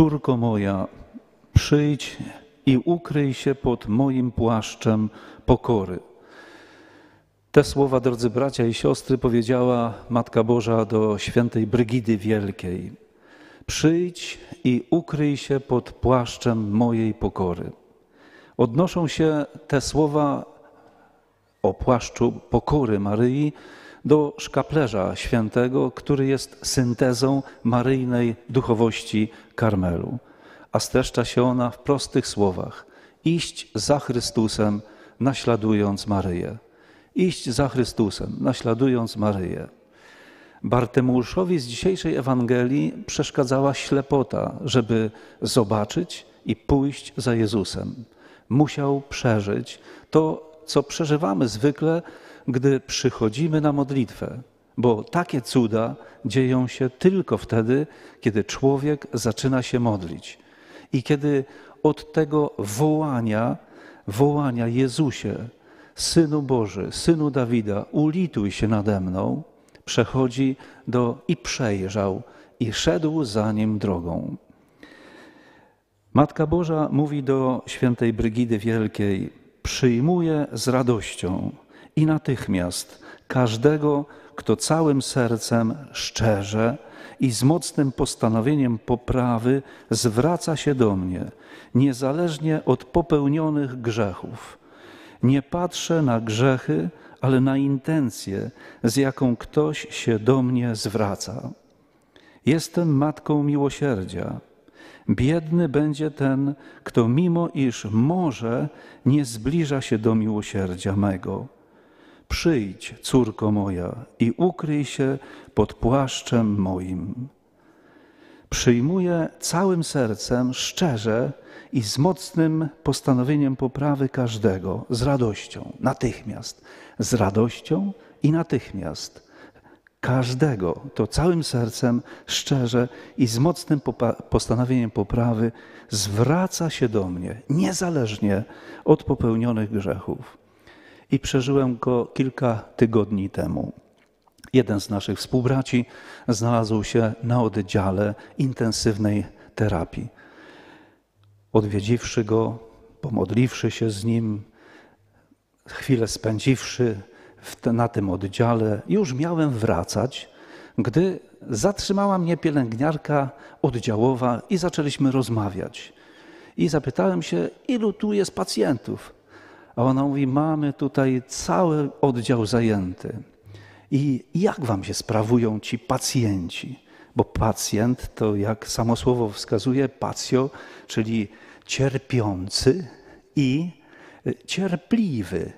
Córko moja, przyjdź i ukryj się pod moim płaszczem pokory. Te słowa, drodzy bracia i siostry, powiedziała Matka Boża do świętej Brygidy Wielkiej. Przyjdź i ukryj się pod płaszczem mojej pokory. Odnoszą się te słowa o płaszczu pokory Maryi do szkaplerza świętego, który jest syntezą maryjnej duchowości Karmelu. A streszcza się ona w prostych słowach: iść za Chrystusem, naśladując Maryję. Iść za Chrystusem, naśladując Maryję. Bartemułszowi z dzisiejszej Ewangelii przeszkadzała ślepota, żeby zobaczyć i pójść za Jezusem. Musiał przeżyć to, co przeżywamy zwykle, gdy przychodzimy na modlitwę, bo takie cuda dzieją się tylko wtedy, kiedy człowiek zaczyna się modlić i kiedy od tego wołania, wołania Jezusie, Synu Boży, Synu Dawida, ulituj się nade mną, przechodzi do i przejrzał i szedł za nim drogą. Matka Boża mówi do świętej Brygidy Wielkiej: Przyjmuję z radością i natychmiast każdego, kto całym sercem szczerze i z mocnym postanowieniem poprawy zwraca się do mnie, niezależnie od popełnionych grzechów. Nie patrzę na grzechy, ale na intencję, z jaką ktoś się do mnie zwraca. Jestem matką miłosierdzia Biedny będzie ten, kto mimo iż może, nie zbliża się do miłosierdzia mego. Przyjdź, córko moja, i ukryj się pod płaszczem moim. Przyjmuję całym sercem, szczerze i z mocnym postanowieniem poprawy każdego, z radością, natychmiast, z radością i natychmiast każdego, to całym sercem, szczerze i z mocnym postanowieniem poprawy zwraca się do mnie, niezależnie od popełnionych grzechów. I przeżyłem go kilka tygodni temu. Jeden z naszych współbraci znalazł się na oddziale intensywnej terapii. Odwiedziwszy go, pomodliwszy się z nim, chwilę spędziwszy te, na tym oddziale. Już miałem wracać, gdy zatrzymała mnie pielęgniarka oddziałowa i zaczęliśmy rozmawiać. I zapytałem się, ilu tu jest pacjentów? A ona mówi, mamy tutaj cały oddział zajęty. I jak wam się sprawują ci pacjenci? Bo pacjent to, jak samo słowo wskazuje, pacjo, czyli cierpiący i y, cierpliwy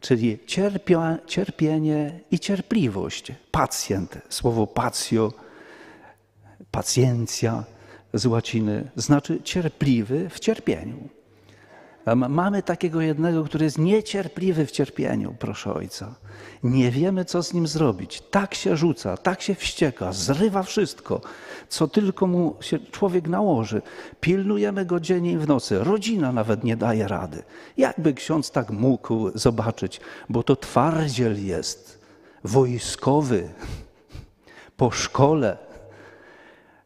czyli cierpia, cierpienie i cierpliwość. Pacjent, słowo pacjo, pacjencja z łaciny, znaczy cierpliwy w cierpieniu. Mamy takiego jednego, który jest niecierpliwy w cierpieniu, proszę ojca. Nie wiemy, co z nim zrobić. Tak się rzuca, tak się wścieka, zrywa wszystko, co tylko mu się człowiek nałoży. Pilnujemy go dzień i w nocy. Rodzina nawet nie daje rady. Jakby ksiądz tak mógł zobaczyć, bo to twardziel jest, wojskowy, po szkole.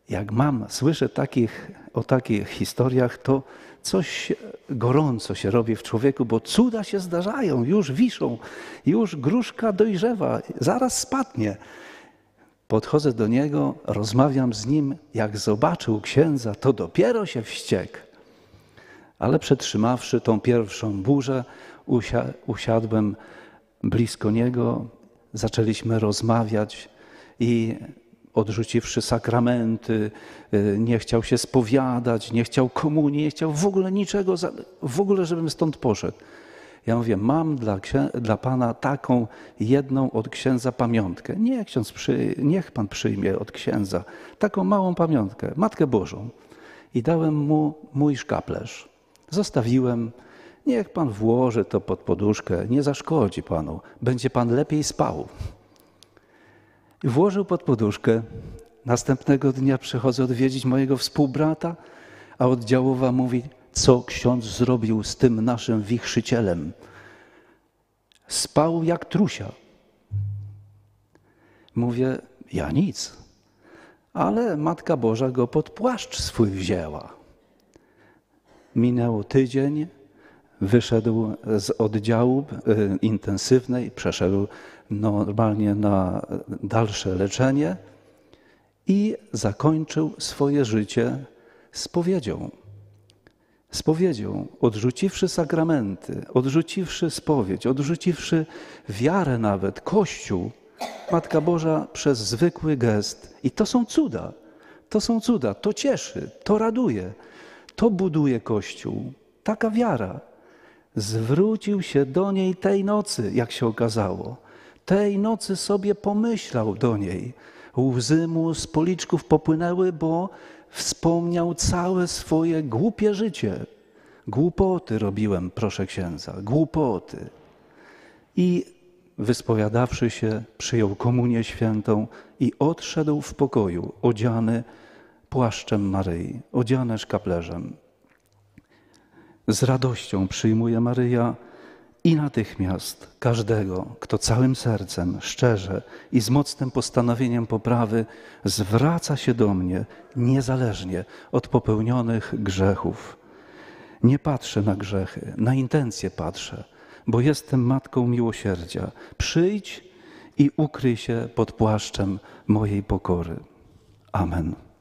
Jak mam, słyszę takich, o takich historiach, to coś gorąco się robi w człowieku, bo cuda się zdarzają, już wiszą, już gruszka dojrzewa, zaraz spadnie. Podchodzę do niego, rozmawiam z nim. Jak zobaczył księdza, to dopiero się wściekł. Ale przetrzymawszy tą pierwszą burzę, usiadłem blisko niego, zaczęliśmy rozmawiać i odrzuciwszy sakramenty, e, nie chciał się spowiadać, nie chciał komunii, nie chciał w ogóle niczego, w ogóle, żebym stąd poszedł. Ja mówię, mam dla, dla Pana taką jedną od księdza pamiątkę. Niech, ksiądz przy, niech Pan przyjmie od księdza taką małą pamiątkę, Matkę Bożą. I dałem mu mój szkaplerz. Zostawiłem, niech Pan włoży to pod poduszkę, nie zaszkodzi Panu, będzie Pan lepiej spał. I włożył pod poduszkę. Następnego dnia przychodzę odwiedzić mojego współbrata, a oddziałowa mówi, co ksiądz zrobił z tym naszym wichrzycielem. Spał jak trusia. Mówię, ja nic. Ale Matka Boża go pod płaszcz swój wzięła. Minęło tydzień, wyszedł z oddziału e, intensywnej, przeszedł normalnie na dalsze leczenie i zakończył swoje życie spowiedzią. Spowiedzią, odrzuciwszy sakramenty, odrzuciwszy spowiedź, odrzuciwszy wiarę nawet, Kościół, Matka Boża przez zwykły gest. I to są cuda. To są cuda. To cieszy, to raduje, to buduje Kościół. Taka wiara. Zwrócił się do niej tej nocy, jak się okazało. Tej nocy sobie pomyślał do niej. Łzy mu z policzków popłynęły, bo wspomniał całe swoje głupie życie. Głupoty robiłem, proszę księdza, głupoty. I wyspowiadawszy się, przyjął komunię świętą i odszedł w pokoju, odziany płaszczem Maryi, odziany szkaplerzem z radością przyjmuje Maryja i natychmiast każdego, kto całym sercem, szczerze i z mocnym postanowieniem poprawy zwraca się do mnie, niezależnie od popełnionych grzechów. Nie patrzę na grzechy, na intencje patrzę, bo jestem matką miłosierdzia. Przyjdź i ukryj się pod płaszczem mojej pokory. Amen.